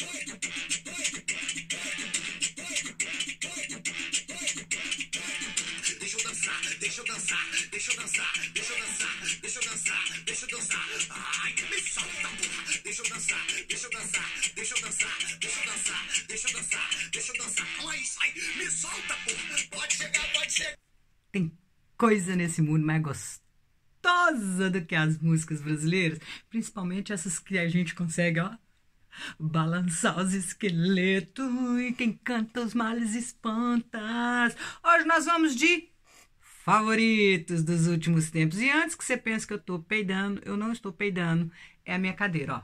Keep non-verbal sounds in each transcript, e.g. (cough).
Deixa eu dançar, deixa eu dançar, deixa eu dançar, deixa eu dançar, deixa eu dançar, deixa eu dançar. Ai, me solta, porra. Deixa eu dançar, deixa eu dançar, deixa eu dançar, deixa eu dançar, deixa eu dançar, deixa eu dançar. Ai, ai, me solta, porra. Pode chegar, pode chegar. Tem coisa nesse mundo mais gostosa do que as músicas brasileiras, principalmente essas que a gente consegue, ó, Balançar os esqueletos e quem canta os males espantas. Hoje nós vamos de favoritos dos últimos tempos. E antes que você pense que eu tô peidando, eu não estou peidando, é a minha cadeira, ó.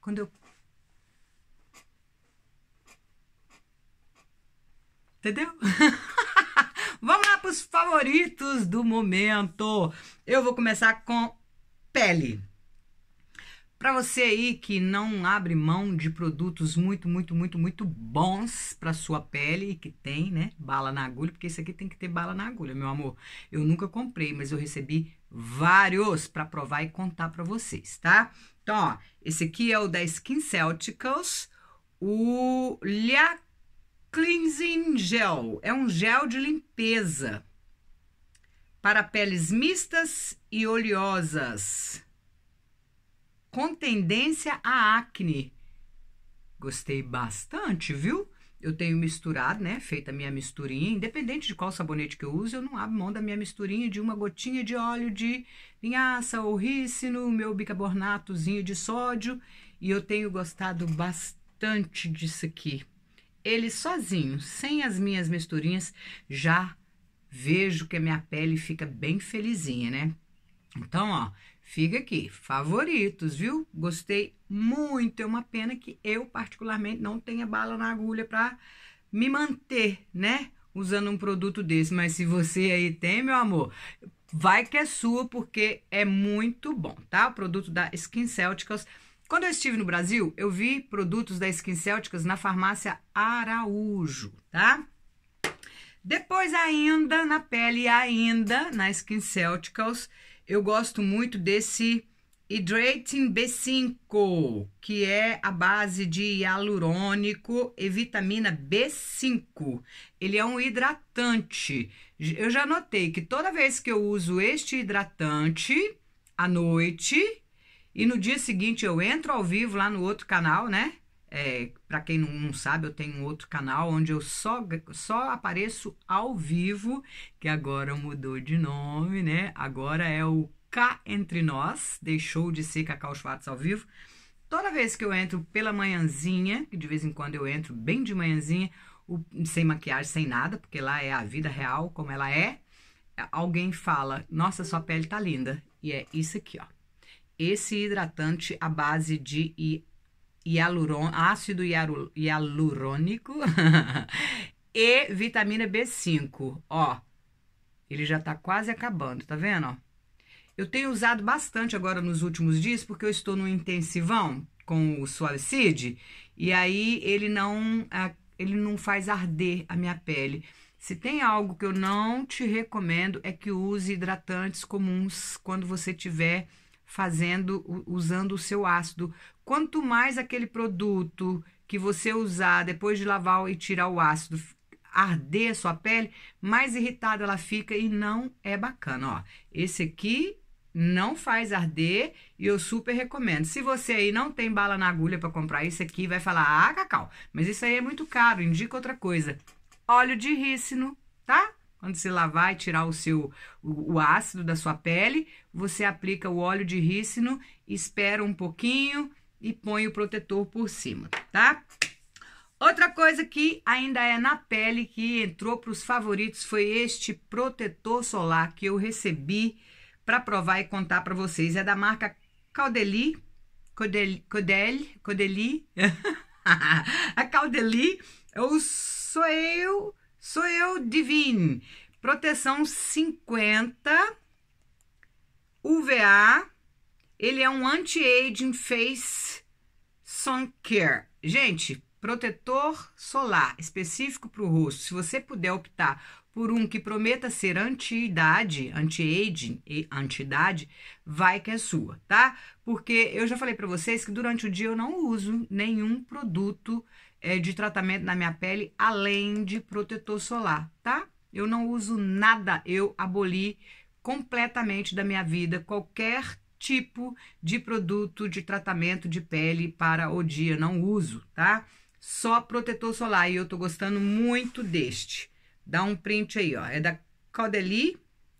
Quando eu Entendeu? (laughs) Vamos lá para os favoritos do momento. Eu vou começar com pele. Para você aí que não abre mão de produtos muito, muito, muito, muito bons para sua pele e que tem, né, bala na agulha, porque isso aqui tem que ter bala na agulha, meu amor. Eu nunca comprei, mas eu recebi vários para provar e contar para vocês, tá? Então, ó, esse aqui é o da Skin Celticals, o Lia Cleansing Gel. É um gel de limpeza para peles mistas e oleosas com tendência à acne. Gostei bastante, viu? Eu tenho misturado, né? Feita a minha misturinha. Independente de qual sabonete que eu uso, eu não abro mão da minha misturinha de uma gotinha de óleo de linhaça ou rícino, meu bicarbonatozinho de sódio. E eu tenho gostado bastante disso aqui. Ele sozinho, sem as minhas misturinhas, já vejo que a minha pele fica bem felizinha, né? Então, ó, Fica aqui, favoritos, viu? Gostei muito. É uma pena que eu, particularmente, não tenha bala na agulha para me manter, né? Usando um produto desse. Mas se você aí tem, meu amor, vai que é sua, porque é muito bom, tá? O produto da Skin Celticals. Quando eu estive no Brasil, eu vi produtos da Skin Celticals na farmácia Araújo, tá? Depois ainda, na pele ainda, na Skin Celticals, eu gosto muito desse Hydrating B5, que é a base de hialurônico e vitamina B5. Ele é um hidratante. Eu já notei que toda vez que eu uso este hidratante à noite e no dia seguinte eu entro ao vivo lá no outro canal, né? É, para quem não, sabe, eu tenho outro canal onde eu só, só apareço ao vivo, que agora mudou de nome, né? Agora é o Cá Entre Nós, deixou de ser Cacau Schwartz ao vivo. Toda vez que eu entro pela manhãzinha, que de vez em quando eu entro bem de manhãzinha, o, sem maquiagem, sem nada, porque lá é a vida real como ela é, alguém fala: Nossa, sua pele tá linda. E é isso aqui, ó. Esse hidratante à base de hialuron, ácido hialurônico (laughs) e vitamina B5. Ó, ele já tá quase acabando, tá vendo? Ó? Eu tenho usado bastante agora nos últimos dias, porque eu estou no intensivão com o Suicide e aí ele não, ele não faz arder a minha pele. Se tem algo que eu não te recomendo é que use hidratantes comuns quando você tiver fazendo usando o seu ácido, Quanto mais aquele produto que você usar depois de lavar e tirar o ácido arder sua pele, mais irritada ela fica e não é bacana, ó. Esse aqui não faz arder e eu super recomendo. Se você aí não tem bala na agulha para comprar isso aqui, vai falar: "Ah, Cacau, mas isso aí é muito caro, indica outra coisa". Óleo de rícino, tá? Quando você lavar e tirar o seu o, o ácido da sua pele, você aplica o óleo de rícino, espera um pouquinho, e põe o protetor por cima, tá? Outra coisa que ainda é na pele que entrou para os favoritos foi este protetor solar que eu recebi para provar e contar para vocês. É da marca Caudeli, Caudeli, Caudeli, (laughs) a Caudeli, eu é sou eu, sou eu Divine. Proteção 50 UVA ele é um anti-aging face sun care. Gente, protetor solar específico para o rosto. Se você puder optar por um que prometa ser anti-idade, anti-aging e anti-idade, vai que é sua, tá? Porque eu já falei para vocês que durante o dia eu não uso nenhum produto é, de tratamento na minha pele além de protetor solar, tá? Eu não uso nada, eu aboli completamente da minha vida qualquer tipo de produto de tratamento de pele para o dia, não uso, tá? Só protetor solar e eu tô gostando muito deste. Dá um print aí, ó. É da Caudeli,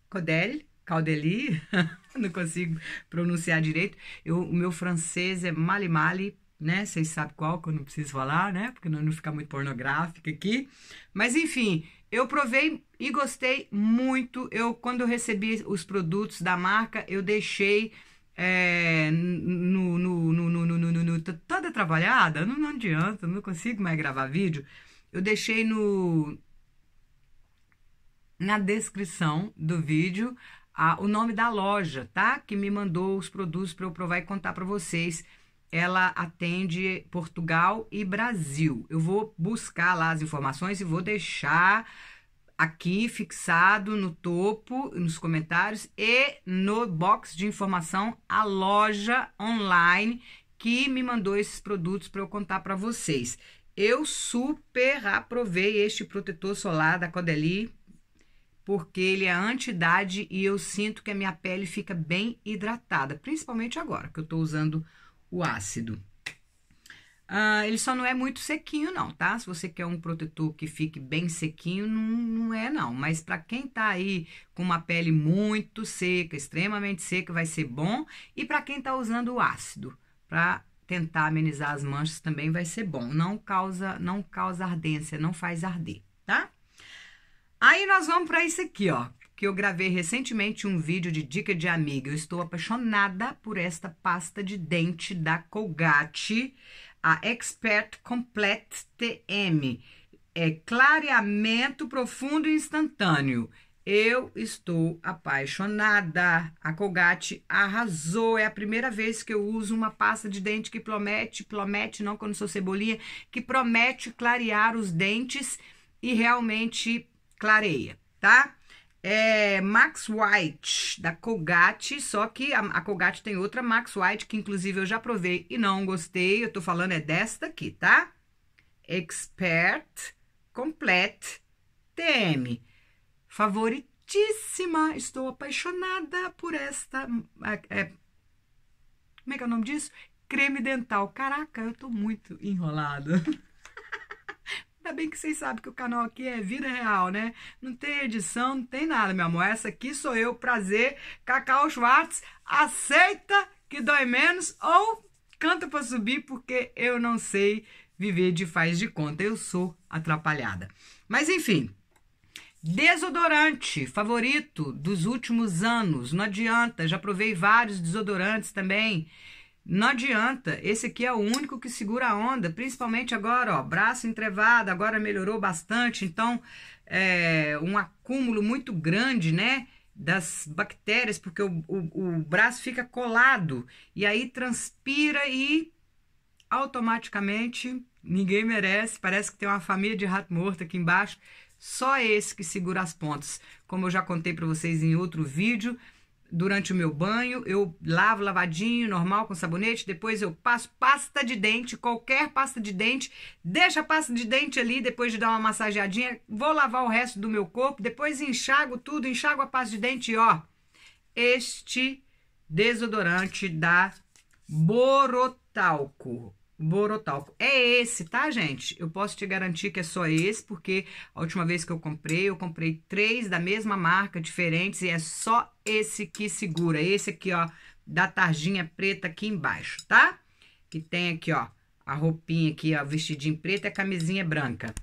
Caudeli, Caudeli, (laughs) não consigo pronunciar direito. Eu, o meu francês é mali mali, né? Vocês sabem qual que eu não preciso falar, né? Porque não, não fica muito pornográfica aqui. Mas enfim, eu provei e gostei muito. Eu, quando eu recebi os produtos da marca, eu deixei é, no, no, no, no, toda tá, tá trabalhada, não, não adianta, não consigo mais gravar vídeo. Eu deixei no na descrição do vídeo a, o nome da loja, tá? Que me mandou os produtos para eu provar e contar para vocês ela atende Portugal e Brasil. Eu vou buscar lá as informações e vou deixar aqui fixado no topo, nos comentários e no box de informação a loja online que me mandou esses produtos para eu contar para vocês. Eu super aprovei este protetor solar da Caudalie porque ele é anti-idade e eu sinto que a minha pele fica bem hidratada, principalmente agora que eu estou usando o ácido. Ah, ele só não é muito sequinho, não, tá? Se você quer um protetor que fique bem sequinho, não, não é, não. Mas para quem tá aí com uma pele muito seca, extremamente seca, vai ser bom. E para quem tá usando o ácido, para tentar amenizar as manchas também vai ser bom. Não causa, não causa ardência, não faz arder, tá? Aí nós vamos para isso aqui, ó, que eu gravei recentemente um vídeo de dica de amiga. Eu estou apaixonada por esta pasta de dente da Colgate, a Expert Complete TM. É clareamento profundo e instantâneo. Eu estou apaixonada. A Colgate arrasou. É a primeira vez que eu uso uma pasta de dente que promete, promete, não quando sou cebolinha, que promete clarear os dentes e realmente clareia, tá? é Max White, da Colgate, só que a, a, Colgate tem outra Max White, que inclusive eu já provei e não gostei, eu tô falando é desta aqui, tá? Expert Complete TM. Favoritíssima, estou apaixonada por esta, é, é, como é que é o nome disso? Creme dental. Caraca, eu tô muito enrolada. (laughs) Ainda bem que vocês sabem que o canal aqui é vida real, né? Não tem edição, não tem nada, meu amor. Essa aqui sou eu, prazer. Cacau Schwartz, aceita que dói menos ou canta para subir, porque eu não sei viver de faz de conta. Eu sou atrapalhada. Mas enfim. Desodorante favorito dos últimos anos, não adianta, já provei vários desodorantes também. Não adianta, esse aqui é o único que segura a onda, principalmente agora, ó, braço entrevado, agora melhorou bastante, então é um acúmulo muito grande, né, das bactérias, porque o, o, o braço fica colado e aí transpira e automaticamente ninguém merece, parece que tem uma família de rato morto aqui embaixo, só esse que segura as pontas. Como eu já contei para vocês em outro vídeo, durante o meu banho, eu lavo lavadinho, normal, com sabonete, depois eu passo pasta de dente, qualquer pasta de dente, deixa a pasta de dente ali, depois de dar uma massageadinha, vou lavar o resto do meu corpo, depois enxago tudo, enxago a pasta de dente e ó, este desodorante da Borotalco. Borotalco É esse, tá, gente? Eu posso te garantir que é só esse, porque a última vez que eu comprei, eu comprei três da mesma marca, diferentes, e é só esse que segura. Esse aqui, ó, da tarjinha preta aqui embaixo, tá? Que tem aqui, ó, a roupinha aqui, ó, vestidinho preto e a camisinha branca.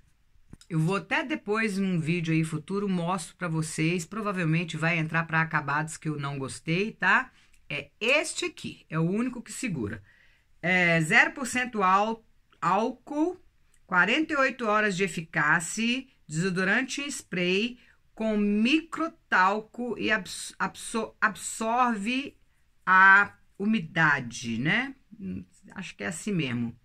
Eu vou até depois, num vídeo aí futuro, mostro pra vocês. Provavelmente vai entrar pra acabados que eu não gostei, tá? É este aqui, é o único que segura é, 0% álcool, 48 horas de eficácia, desodorante em spray com microtalco e absor absorve a umidade, né? Acho que é assim mesmo.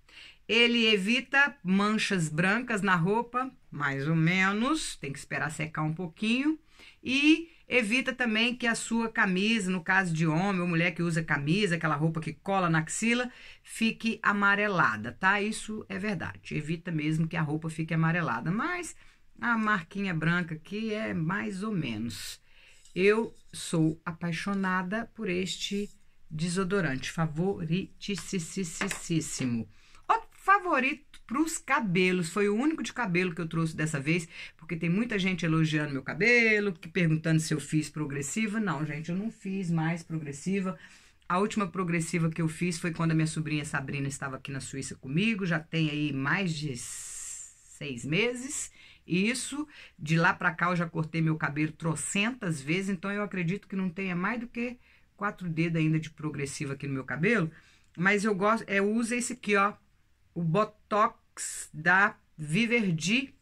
Ele evita manchas brancas na roupa, mais ou menos, tem que esperar secar um pouquinho. E Evita também que a sua camisa, no caso de homem ou mulher que usa camisa, aquela roupa que cola na axila, fique amarelada, tá? Isso é verdade. Evita mesmo que a roupa fique amarelada, mas a marquinha branca aqui é mais ou menos. Eu sou apaixonada por este desodorante favoritíssimo. O favorito para os cabelos. Foi o único de cabelo que eu trouxe dessa vez, porque tem muita gente elogiando meu cabelo, perguntando se eu fiz progressiva. Não, gente, eu não fiz mais progressiva. A última progressiva que eu fiz foi quando a minha sobrinha Sabrina estava aqui na Suíça comigo, já tem aí mais de seis meses. Isso, de lá para cá eu já cortei meu cabelo trocentas vezes, então eu acredito que não tenha mais do que quatro dedos ainda de progressiva aqui no meu cabelo. Mas eu gosto, é, usa esse aqui, ó, o Botox da Viverdi,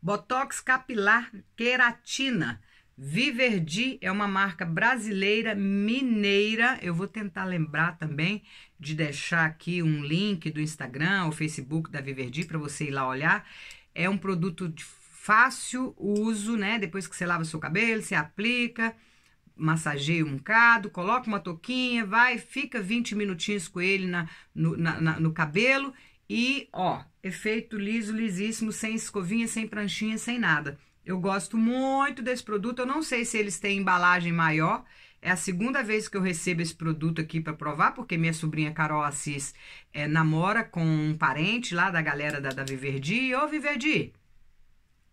Botox capilar queratina. Viverdi é uma marca brasileira mineira. Eu vou tentar lembrar também de deixar aqui um link do Instagram ou Facebook da Viverdi para você ir lá olhar. É um produto de fácil uso, né? Depois que você lava seu cabelo, você aplica massageia um bocado, coloca uma touquinha, vai, fica 20 minutinhos com ele na, no, na, na, no cabelo e, ó, efeito liso, lisíssimo, sem escovinha, sem pranchinha, sem nada. Eu gosto muito desse produto, eu não sei se eles têm embalagem maior, é a segunda vez que eu recebo esse produto aqui para provar, porque minha sobrinha Carol Assis é, namora com um parente lá da galera da, da Viverdi. Ô, Viverdi,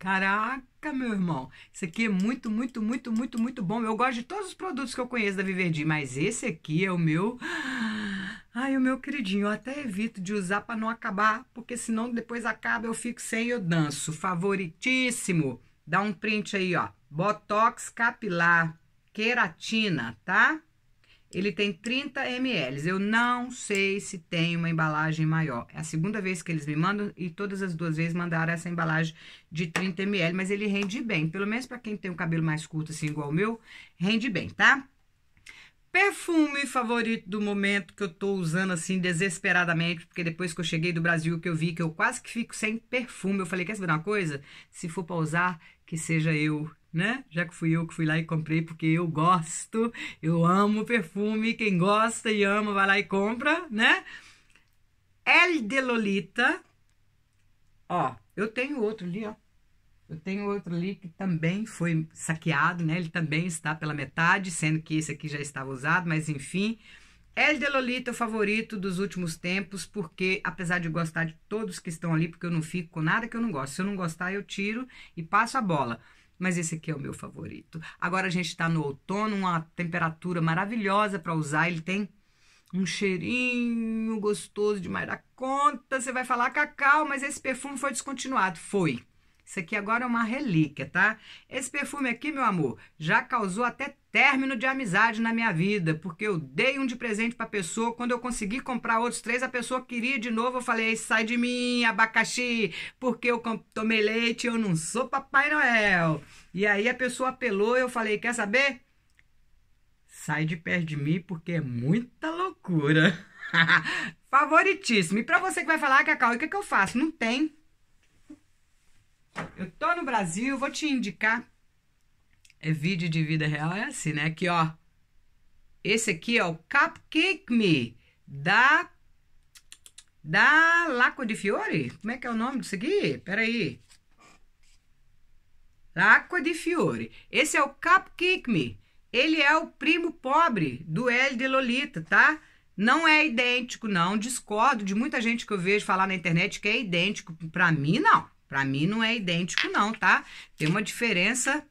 Caraca, meu irmão. Isso aqui é muito, muito, muito, muito, muito bom. Eu gosto de todos os produtos que eu conheço da Viverdi, mas esse aqui é o meu. Ai, o meu queridinho. Eu até evito de usar para não acabar, porque senão depois acaba, eu fico sem, eu danço. Favoritíssimo. Dá um print aí, ó. Botox capilar, queratina, tá? Ele tem 30 ml. Eu não sei se tem uma embalagem maior. É a segunda vez que eles me mandam e todas as duas vezes mandaram essa embalagem de 30 ml, mas ele rende bem. Pelo menos para quem tem um cabelo mais curto assim igual o meu, rende bem, tá? Perfume favorito do momento que eu tô usando assim desesperadamente, porque depois que eu cheguei do Brasil que eu vi que eu quase que fico sem perfume, eu falei, quer saber uma coisa? Se for pra usar, que seja eu né? Já que fui eu que fui lá e comprei, porque eu gosto, eu amo perfume. Quem gosta e ama, vai lá e compra, né? El de Lolita. Ó, eu tenho outro ali, ó. Eu tenho outro ali que também foi saqueado, né? Ele também está pela metade, sendo que esse aqui já estava usado, mas enfim. El de Lolita é o favorito dos últimos tempos, porque apesar de eu gostar de todos que estão ali, porque eu não fico com nada que eu não gosto. Se eu não gostar, eu tiro e passo a bola mas esse aqui é o meu favorito. Agora a gente está no outono, uma temperatura maravilhosa para usar. Ele tem um cheirinho gostoso demais da conta. Você vai falar, Cacau, mas esse perfume foi descontinuado. Foi. Isso aqui agora é uma relíquia, tá? Esse perfume aqui, meu amor, já causou até término de amizade na minha vida, porque eu dei um de presente pra pessoa, quando eu consegui comprar outros três, a pessoa queria de novo, eu falei, sai de mim, abacaxi, porque eu tomei leite, eu não sou Papai Noel. E aí a pessoa apelou, eu falei, quer saber? Sai de perto de mim, porque é muita loucura. (laughs) Favoritíssimo. E pra você que vai falar, ah, Cacau, o que, é que eu faço? Não tem. Eu tô no Brasil, vou te indicar. É vídeo de vida real, é assim, né? Aqui, ó. Esse aqui é o Cupcake Me da da Laco de Fiore. Como é que é o nome disso aqui? Peraí. Laco de Fiore. Esse é o Cupcake Me. Ele é o primo pobre do L de Lolita, tá? Não é idêntico, não. Discordo de muita gente que eu vejo falar na internet que é idêntico. Pra mim, não. Para mim não é idêntico não, tá? Tem uma diferença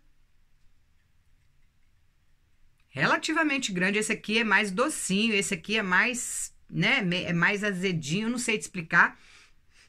relativamente grande. Esse aqui é mais docinho, esse aqui é mais, né, é mais azedinho, não sei te explicar,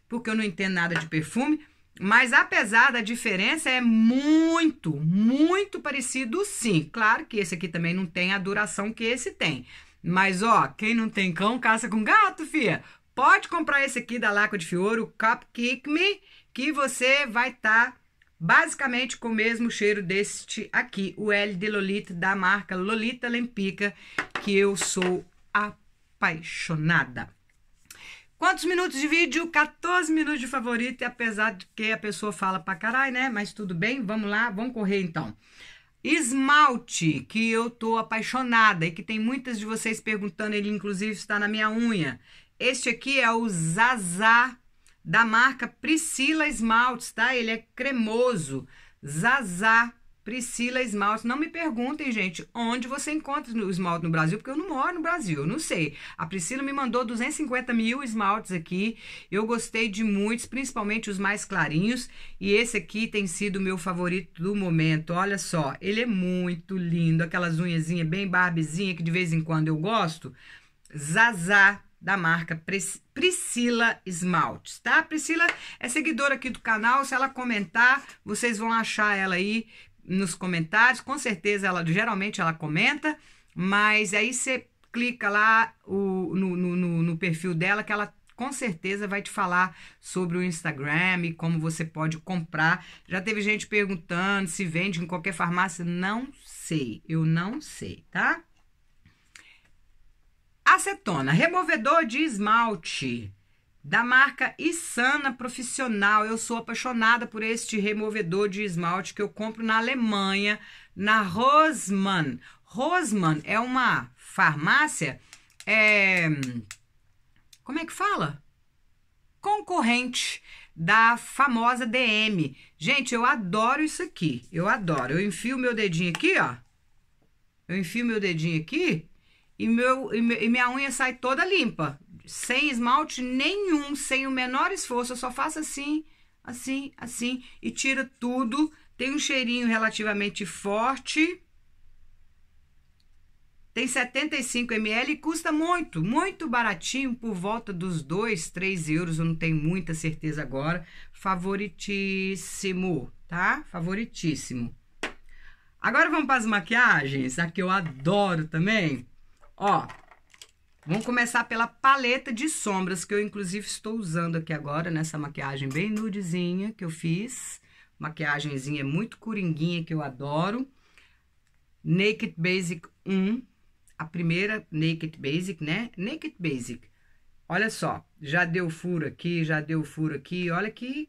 porque eu não entendo nada de perfume, mas apesar da diferença é muito, muito parecido sim. Claro que esse aqui também não tem a duração que esse tem. Mas ó, quem não tem cão caça com gato, fia. Pode comprar esse aqui da Laco de Fioro, o Cupcake Me, que você vai estar tá basicamente com o mesmo cheiro deste aqui, o L de Lolita da marca Lolita Lempica, que eu sou apaixonada. Quantos minutos de vídeo? 14 minutos de favorito, e apesar de que a pessoa fala pra caralho, né? Mas tudo bem, vamos lá, vamos correr então. Esmalte, que eu tô apaixonada e que tem muitas de vocês perguntando, ele inclusive está na minha unha. Este aqui é o Zaza da marca Priscila Esmaltes, tá? Ele é cremoso. Zazá Priscila esmaltes. Não me perguntem, gente, onde você encontra o esmalte no Brasil, porque eu não moro no Brasil, eu não sei. A Priscila me mandou 250 mil esmaltes aqui. Eu gostei de muitos, principalmente os mais clarinhos. E esse aqui tem sido o meu favorito do momento. Olha só, ele é muito lindo. Aquelas unhazinhas bem barbezinha que de vez em quando eu gosto. Zazá da marca Priscila Esmaltes, tá? Priscila é seguidora aqui do canal, se ela comentar, vocês vão achar ela aí nos comentários, com certeza ela, geralmente ela comenta, mas aí você clica lá o, no, no, no perfil dela que ela com certeza vai te falar sobre o Instagram e como você pode comprar. Já teve gente perguntando se vende em qualquer farmácia, não sei, eu não sei, tá? Acetona, removedor de esmalte da marca Isana Profissional. Eu sou apaixonada por este removedor de esmalte que eu compro na Alemanha, na Rosman. Rosman é uma farmácia. É... Como é que fala? Concorrente da famosa DM. Gente, eu adoro isso aqui. Eu adoro. Eu enfio meu dedinho aqui, ó. Eu enfio meu dedinho aqui e, meu, e, e minha unha sai toda limpa, sem esmalte nenhum, sem o menor esforço. Eu só faço assim, assim, assim e tira tudo. Tem um cheirinho relativamente forte. Tem 75 ml e custa muito, muito baratinho, por volta dos 2, 3 euros, eu não tenho muita certeza agora. Favoritíssimo, tá? Favoritíssimo. Agora vamos para as maquiagens, a que eu adoro também. Ó, vamos começar pela paleta de sombras, que eu inclusive estou usando aqui agora, nessa maquiagem bem nudezinha que eu fiz. Maquiagemzinha muito coringuinha, que eu adoro. Naked Basic 1, a primeira Naked Basic, né? Naked Basic. Olha só, já deu furo aqui, já deu furo aqui. Olha que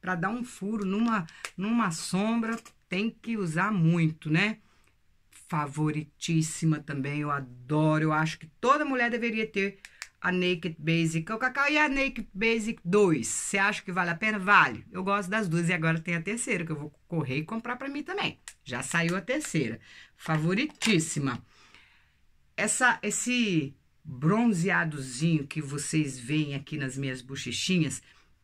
para dar um furo numa, numa sombra tem que usar muito, né? favoritíssima também. Eu adoro. Eu acho que toda mulher deveria ter a Naked Basic. O Cacau e a Naked Basic 2. Você acha que vale a pena? Vale. Eu gosto das duas. E agora tem a terceira, que eu vou correr e comprar para mim também. Já saiu a terceira. Favoritíssima. Essa, esse bronzeadozinho que vocês veem aqui nas minhas bochechinhas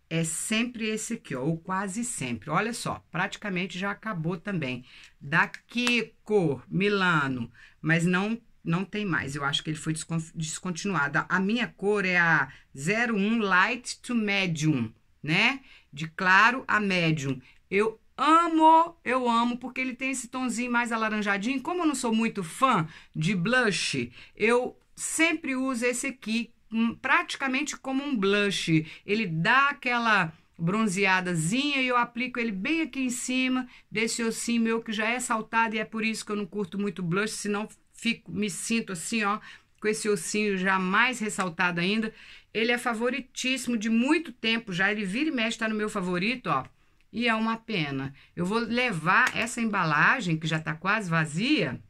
é sempre esse aqui, ó, ou quase sempre. Olha só, praticamente já acabou também. Da Kiko Milano, mas não não tem mais. Eu acho que ele foi descontinuado. A minha cor é a 01 Light to Medium, né? De claro a médium. Eu amo, eu amo, porque ele tem esse tonzinho mais alaranjadinho. Como eu não sou muito fã de blush, eu sempre uso esse aqui, praticamente como um blush. Ele dá aquela bronzeadazinha e eu aplico ele bem aqui em cima desse ossinho meu que já é saltado e é por isso que eu não curto muito blush, senão fico, me sinto assim, ó, com esse ossinho já mais ressaltado ainda. Ele é favoritíssimo de muito tempo já, ele vira e mexe, tá no meu favorito, ó. E é uma pena. Eu vou levar essa embalagem, que já tá quase vazia,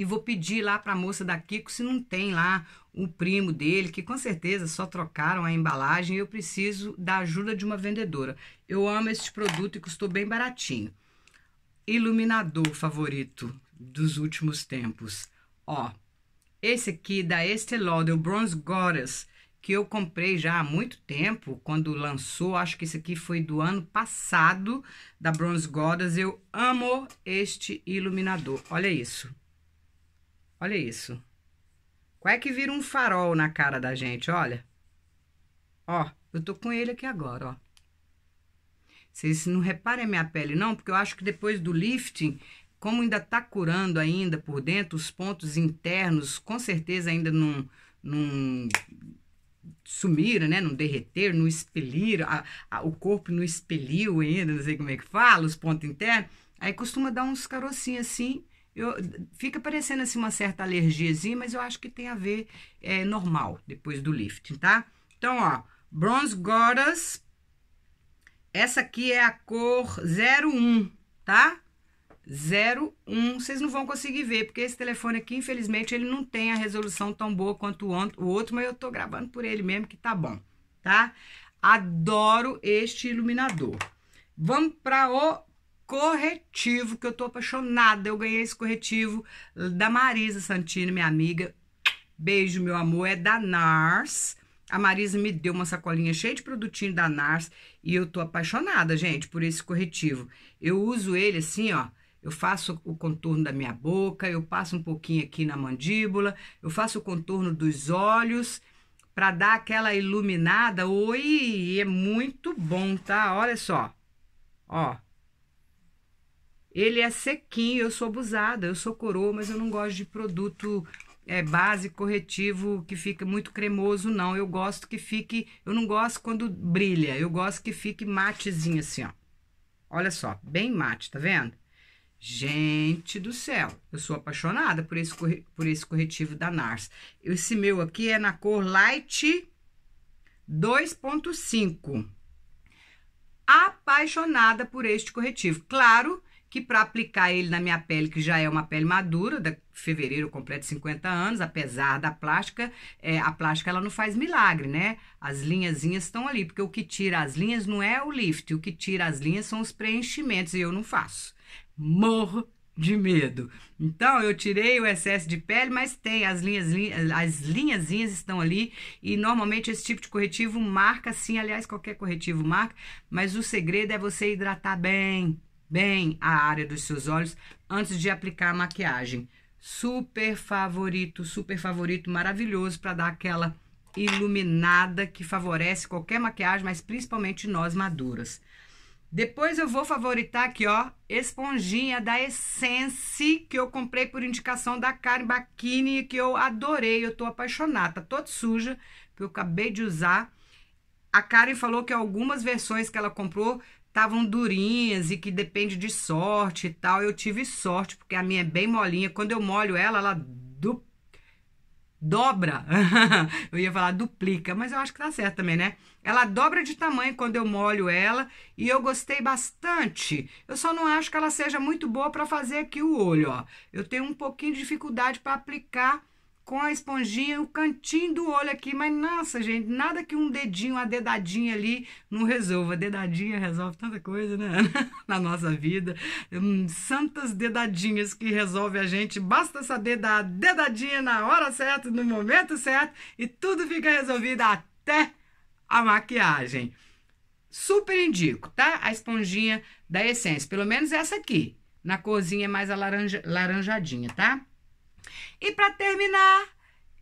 e vou pedir lá para a moça da Kiko se não tem lá o primo dele, que com certeza só trocaram a embalagem e eu preciso da ajuda de uma vendedora. Eu amo esse produto e custou bem baratinho. Iluminador favorito dos últimos tempos. Ó, esse aqui da Estée Lauder, o Bronze Goddess, que eu comprei já há muito tempo, quando lançou, acho que esse aqui foi do ano passado, da Bronze Goddess. Eu amo este iluminador, olha isso. Olha isso. Qual é que vira um farol na cara da gente, olha. Ó, eu tô com ele aqui agora, ó. Vocês não reparem a minha pele não, porque eu acho que depois do lifting, como ainda tá curando ainda por dentro, os pontos internos com certeza ainda não, não sumiram, né? Não derreteram, não expeliram, a, a, o corpo não expeliu ainda, não sei como é que fala, os pontos internos. Aí costuma dar uns carocinhos assim, eu, fica parecendo assim uma certa alergiazinha, mas eu acho que tem a ver, é normal, depois do lifting, tá? Então, ó, Bronze Goddess, essa aqui é a cor 01, tá? 01, vocês não vão conseguir ver, porque esse telefone aqui, infelizmente, ele não tem a resolução tão boa quanto o outro, mas eu tô gravando por ele mesmo, que tá bom, tá? Adoro este iluminador. Vamos para o corretivo que eu tô apaixonada. Eu ganhei esse corretivo da Marisa Santini, minha amiga. Beijo, meu amor. É da Nars. A Marisa me deu uma sacolinha cheia de produtinho da Nars e eu tô apaixonada, gente, por esse corretivo. Eu uso ele assim, ó. Eu faço o contorno da minha boca, eu passo um pouquinho aqui na mandíbula, eu faço o contorno dos olhos para dar aquela iluminada. Oi, é muito bom, tá? Olha só. Ó. Ele é sequinho, eu sou abusada, eu sou coroa, mas eu não gosto de produto é, base, corretivo, que fica muito cremoso, não. Eu gosto que fique. Eu não gosto quando brilha, eu gosto que fique matezinho assim, ó. Olha só, bem mate, tá vendo? Gente do céu, eu sou apaixonada por esse, por esse corretivo da NARS. Esse meu aqui é na cor Light 2.5. Apaixonada por este corretivo. Claro que para aplicar ele na minha pele, que já é uma pele madura, da fevereiro completo 50 anos, apesar da plástica, é, a plástica ela não faz milagre, né? As linhazinhas estão ali, porque o que tira as linhas não é o lift, o que tira as linhas são os preenchimentos, e eu não faço. Morro de medo. Então, eu tirei o excesso de pele, mas tem as linhas, as linhazinhas estão ali e normalmente esse tipo de corretivo marca sim, aliás, qualquer corretivo marca, mas o segredo é você hidratar bem, bem a área dos seus olhos antes de aplicar a maquiagem. Super favorito, super favorito, maravilhoso para dar aquela iluminada que favorece qualquer maquiagem, mas principalmente nós maduras. Depois eu vou favoritar aqui, ó, esponjinha da Essence, que eu comprei por indicação da Karen Bacchini, que eu adorei, eu tô apaixonada, tá toda suja, que eu acabei de usar. A Karen falou que algumas versões que ela comprou estavam durinhas e que depende de sorte e tal. Eu tive sorte, porque a minha é bem molinha. Quando eu molho ela, ela du... dobra. (laughs) eu ia falar duplica, mas eu acho que tá certo também, né? Ela dobra de tamanho quando eu molho ela e eu gostei bastante. Eu só não acho que ela seja muito boa para fazer aqui o olho, ó. Eu tenho um pouquinho de dificuldade para aplicar com a esponjinha, o cantinho do olho aqui, mas nossa, gente, nada que um dedinho, uma dedadinha ali não resolva. Dedadinha resolve tanta coisa, né? (laughs) Na nossa vida. Hum, santas dedadinhas que resolve a gente. Basta saber dar a dedadinha na hora certa, no momento certo, e tudo fica resolvido até a maquiagem. Super indico, tá? A esponjinha da Essência, pelo menos essa aqui, na corzinha mais alaranjadinha, tá? E para terminar,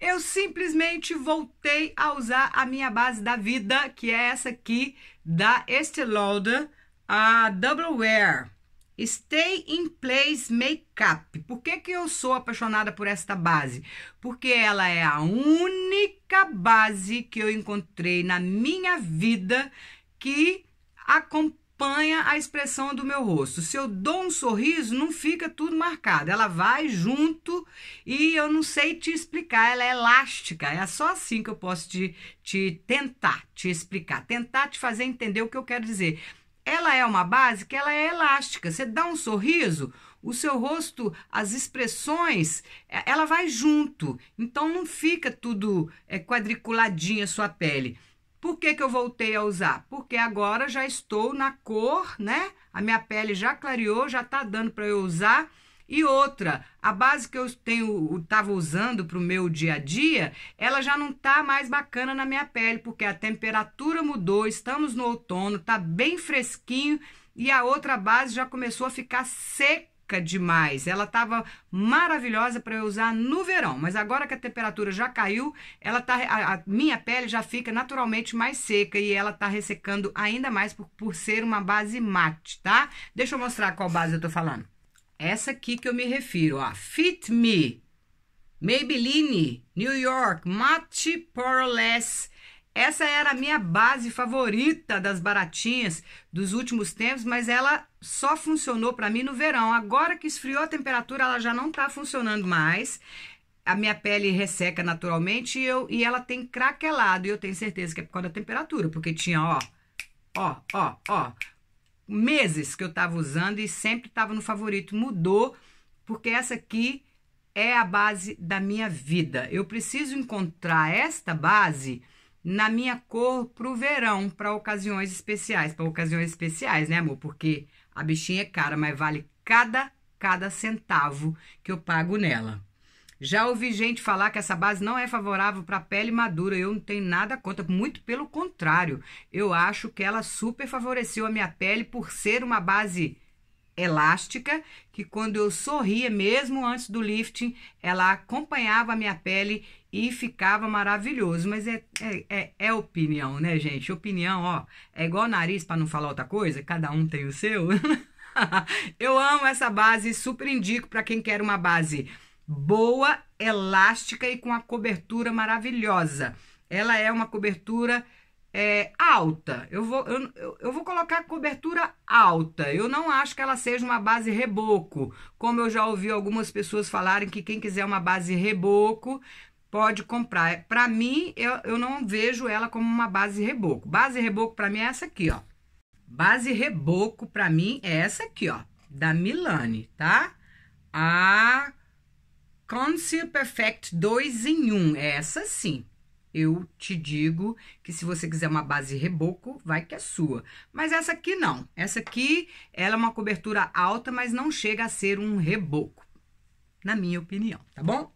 eu simplesmente voltei a usar a minha base da vida, que é essa aqui da Estee Lauder, a Double Wear. Stay in Place Makeup. Por que, que eu sou apaixonada por esta base? Porque ela é a única base que eu encontrei na minha vida que acompanha acompanha a expressão do meu rosto. Se eu dou um sorriso, não fica tudo marcado. Ela vai junto e eu não sei te explicar. Ela é elástica. É só assim que eu posso te, te tentar te explicar, tentar te fazer entender o que eu quero dizer. Ela é uma base que ela é elástica. Você dá um sorriso, o seu rosto, as expressões, é, ela vai junto. Então não fica tudo é, quadriculadinha a sua pele. Por que, que eu voltei a usar? Porque agora já estou na cor, né? A minha pele já clareou, já tá dando para eu usar. E outra, a base que eu tenho, estava usando para o meu dia a dia, ela já não tá mais bacana na minha pele, porque a temperatura mudou, estamos no outono, tá bem fresquinho e a outra base já começou a ficar seca seca demais. Ela estava maravilhosa para eu usar no verão, mas agora que a temperatura já caiu, ela tá a, a minha pele já fica naturalmente mais seca e ela tá ressecando ainda mais por, por ser uma base mate, tá? Deixa eu mostrar qual base eu tô falando. Essa aqui que eu me refiro, ó, Fit Me Maybelline New York Matte Poreless essa era a minha base favorita das baratinhas dos últimos tempos, mas ela só funcionou para mim no verão. Agora que esfriou a temperatura, ela já não está funcionando mais. A minha pele resseca naturalmente e, eu, e ela tem craquelado. E eu tenho certeza que é por causa da temperatura, porque tinha, ó, ó, ó, ó, meses que eu estava usando e sempre estava no favorito. Mudou, porque essa aqui é a base da minha vida. Eu preciso encontrar esta base na minha cor pro verão, para ocasiões especiais, para ocasiões especiais, né, amor? Porque a bichinha é cara, mas vale cada cada centavo que eu pago nela. Já ouvi gente falar que essa base não é favorável para pele madura. Eu não tenho nada contra, muito pelo contrário. Eu acho que ela super favoreceu a minha pele por ser uma base elástica, que quando eu sorria mesmo antes do lifting, ela acompanhava a minha pele e ficava maravilhoso. Mas é, é, é, é, opinião, né, gente? Opinião, ó, é igual nariz para não falar outra coisa, cada um tem o seu. (laughs) Eu amo essa base, super indico para quem quer uma base boa, elástica e com a cobertura maravilhosa. Ela é uma cobertura é, alta. Eu vou, eu, eu vou colocar cobertura alta. Eu não acho que ela seja uma base reboco, como eu já ouvi algumas pessoas falarem que quem quiser uma base reboco pode comprar. Para mim, eu, eu não vejo ela como uma base reboco. Base reboco para mim é essa aqui, ó. Base reboco para mim é essa aqui, ó, da Milani, tá? A Conceal Perfect 2 em 1, é essa sim. Eu te digo que se você quiser uma base reboco, vai que é sua. Mas essa aqui não. Essa aqui, ela é uma cobertura alta, mas não chega a ser um reboco, na minha opinião, tá bom?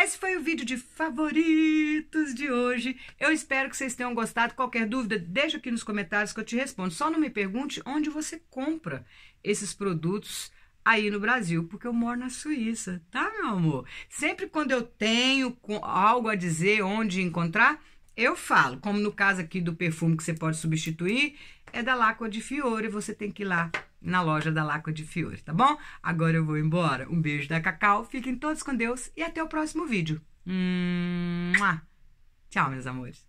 Esse foi o vídeo de favoritos de hoje. Eu espero que vocês tenham gostado. Qualquer dúvida, deixa aqui nos comentários que eu te respondo. Só não me pergunte onde você compra esses produtos aí no Brasil, porque eu moro na Suíça, tá, meu amor? Sempre quando eu tenho algo a dizer, onde encontrar, eu falo. Como no caso aqui do perfume que você pode substituir, é da Lacqua de Fiore, você tem que ir lá na loja da Laco de Fiore, tá bom? Agora eu vou embora. Um beijo da Cacau, fiquem todos com Deus e até o próximo vídeo. Tchau, meus amores.